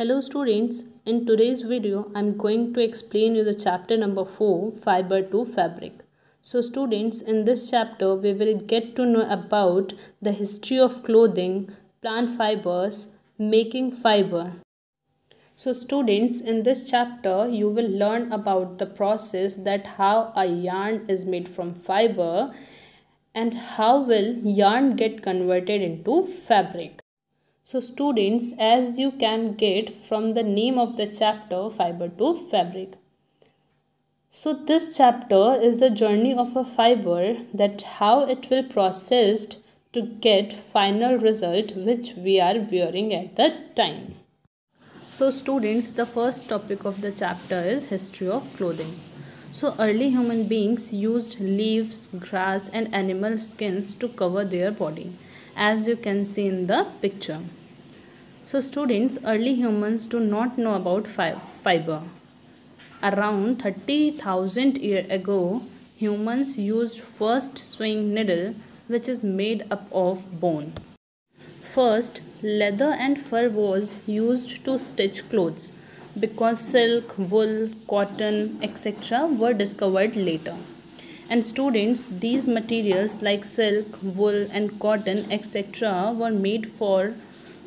Hello students, in today's video I am going to explain you the chapter number 4 Fiber to Fabric. So students, in this chapter we will get to know about the history of clothing, plant fibers, making fiber. So students, in this chapter you will learn about the process that how a yarn is made from fiber and how will yarn get converted into fabric. So students, as you can get from the name of the chapter, Fiber to Fabric. So this chapter is the journey of a fiber that how it will processed to get final result which we are wearing at the time. So students, the first topic of the chapter is history of clothing. So early human beings used leaves, grass and animal skins to cover their body as you can see in the picture. So students, early humans do not know about fi fiber. Around 30,000 years ago, humans used first swing needle which is made up of bone. First, leather and fur was used to stitch clothes because silk, wool, cotton, etc. were discovered later. And students, these materials like silk, wool and cotton, etc. were made for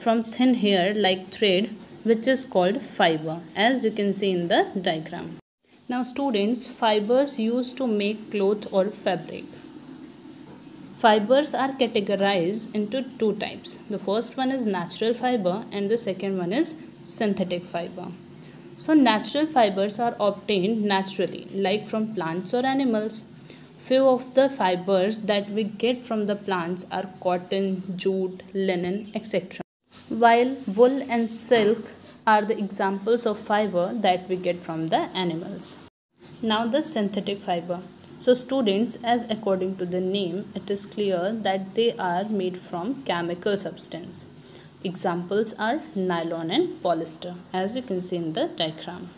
from thin hair like thread which is called fiber as you can see in the diagram. Now students, fibers used to make cloth or fabric. Fibers are categorized into two types. The first one is natural fiber and the second one is synthetic fiber. So natural fibers are obtained naturally like from plants or animals. Few of the fibers that we get from the plants are cotton, jute, linen, etc while wool and silk are the examples of fiber that we get from the animals. Now the synthetic fiber. So students as according to the name it is clear that they are made from chemical substance. Examples are nylon and polyester as you can see in the diagram.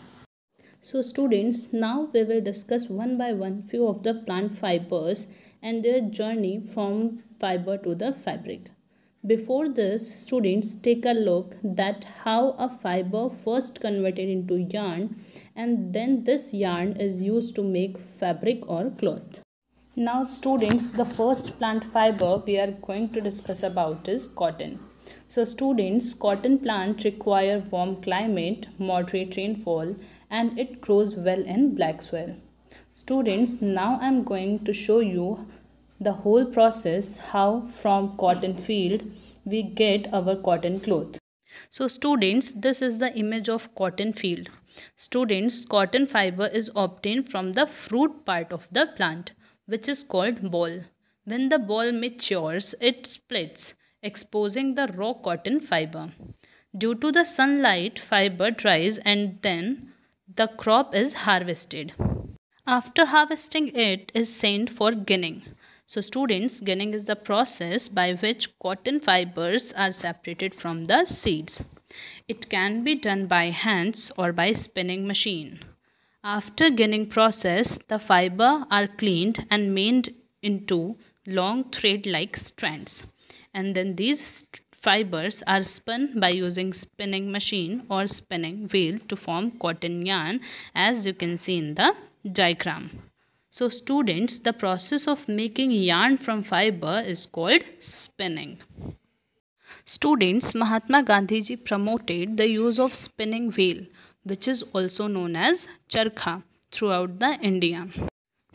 So students now we will discuss one by one few of the plant fibers and their journey from fiber to the fabric. Before this, students take a look that how a fiber first converted into yarn and then this yarn is used to make fabric or cloth. Now students, the first plant fiber we are going to discuss about is cotton. So students, cotton plant require warm climate, moderate rainfall and it grows well in black soil. Students, now I am going to show you the whole process how from cotton field we get our cotton cloth. So students, this is the image of cotton field. Students, cotton fiber is obtained from the fruit part of the plant, which is called ball. When the ball matures, it splits, exposing the raw cotton fiber. Due to the sunlight, fiber dries and then the crop is harvested. After harvesting, it is sent for ginning. So students, ginning is the process by which cotton fibers are separated from the seeds. It can be done by hands or by spinning machine. After ginning process, the fiber are cleaned and made into long thread-like strands. And then these fibers are spun by using spinning machine or spinning wheel to form cotton yarn as you can see in the diagram. So students, the process of making yarn from fiber is called spinning. Students, Mahatma Gandhiji promoted the use of spinning wheel which is also known as charkha throughout the India.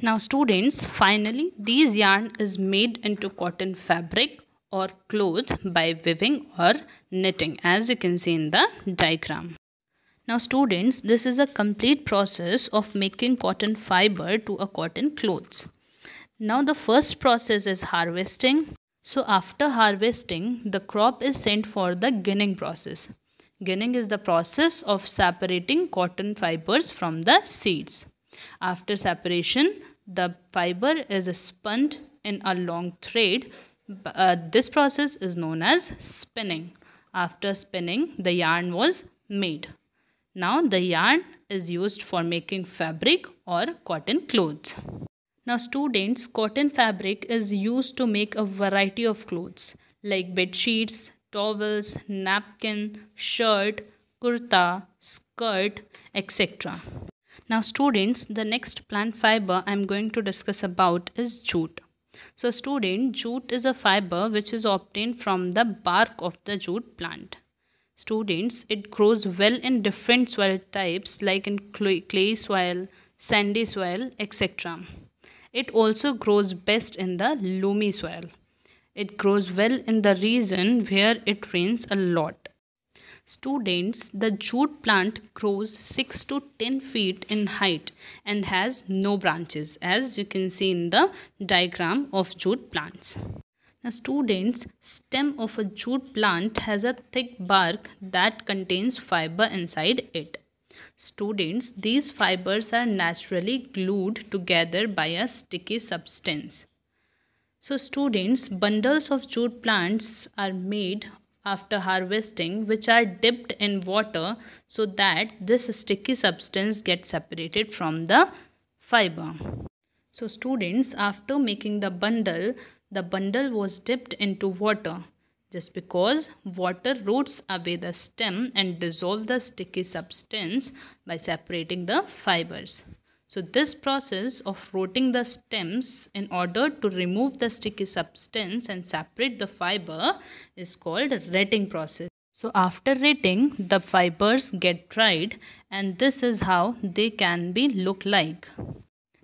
Now students, finally these yarn is made into cotton fabric or cloth by weaving or knitting as you can see in the diagram. Now students, this is a complete process of making cotton fiber to a cotton clothes. Now the first process is harvesting. So after harvesting, the crop is sent for the ginning process. Ginning is the process of separating cotton fibers from the seeds. After separation, the fiber is spun in a long thread. Uh, this process is known as spinning. After spinning, the yarn was made. Now the yarn is used for making fabric or cotton clothes. Now students, cotton fabric is used to make a variety of clothes like bed sheets, towels, napkin, shirt, kurta, skirt, etc. Now students, the next plant fiber I am going to discuss about is jute. So student, jute is a fiber which is obtained from the bark of the jute plant students it grows well in different soil types like in clay soil sandy soil etc it also grows best in the loamy soil it grows well in the region where it rains a lot students the jute plant grows 6 to 10 feet in height and has no branches as you can see in the diagram of jute plants now students, stem of a jute plant has a thick bark that contains fiber inside it. Students, these fibers are naturally glued together by a sticky substance. So students, bundles of jute plants are made after harvesting which are dipped in water so that this sticky substance gets separated from the fiber. So students, after making the bundle, the bundle was dipped into water just because water roots away the stem and dissolve the sticky substance by separating the fibers. So this process of rotting the stems in order to remove the sticky substance and separate the fiber is called retting process. So after retting, the fibers get dried and this is how they can be look like.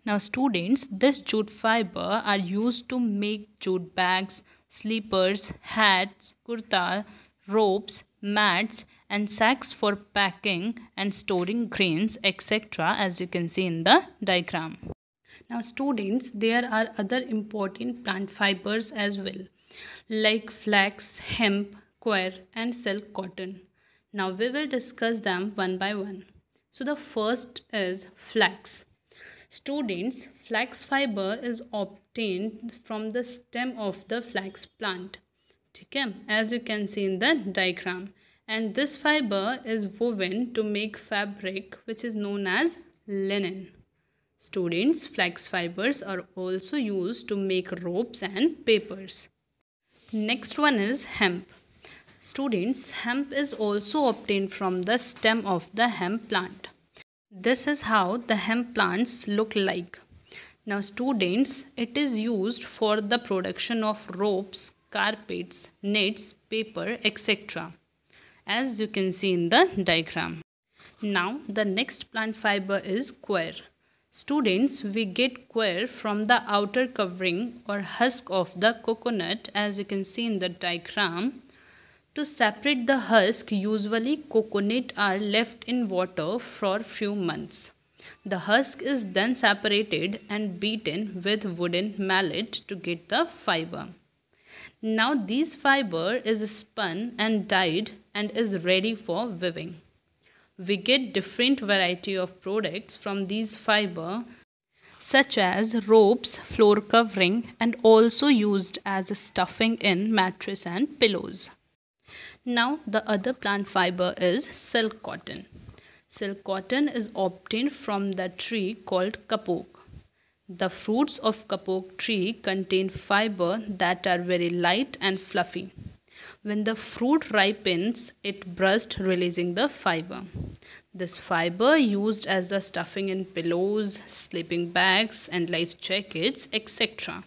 Now students, this jute fiber are used to make jute bags, slippers, hats, kurta, ropes, mats and sacks for packing and storing grains etc. as you can see in the diagram. Now students, there are other important plant fibers as well like flax, hemp, coir and silk cotton. Now we will discuss them one by one. So the first is flax. Students, flax fiber is obtained from the stem of the flax plant. Okay? As you can see in the diagram. And this fiber is woven to make fabric which is known as linen. Students, flax fibers are also used to make ropes and papers. Next one is hemp. Students, hemp is also obtained from the stem of the hemp plant. This is how the hemp plants look like. Now students, it is used for the production of ropes, carpets, nets, paper, etc. As you can see in the diagram. Now the next plant fiber is coir. Students, we get coir from the outer covering or husk of the coconut as you can see in the diagram to separate the husk, usually coconut are left in water for few months. The husk is then separated and beaten with wooden mallet to get the fiber. Now this fiber is spun and dyed and is ready for weaving. We get different variety of products from these fiber such as ropes, floor covering and also used as stuffing in mattress and pillows. Now the other plant fiber is silk cotton. Silk cotton is obtained from the tree called kapok. The fruits of kapok tree contain fiber that are very light and fluffy. When the fruit ripens, it bursts releasing the fiber. This fiber used as the stuffing in pillows, sleeping bags and life jackets, etc.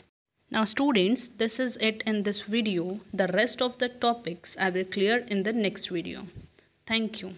Now students, this is it in this video. The rest of the topics I will clear in the next video. Thank you.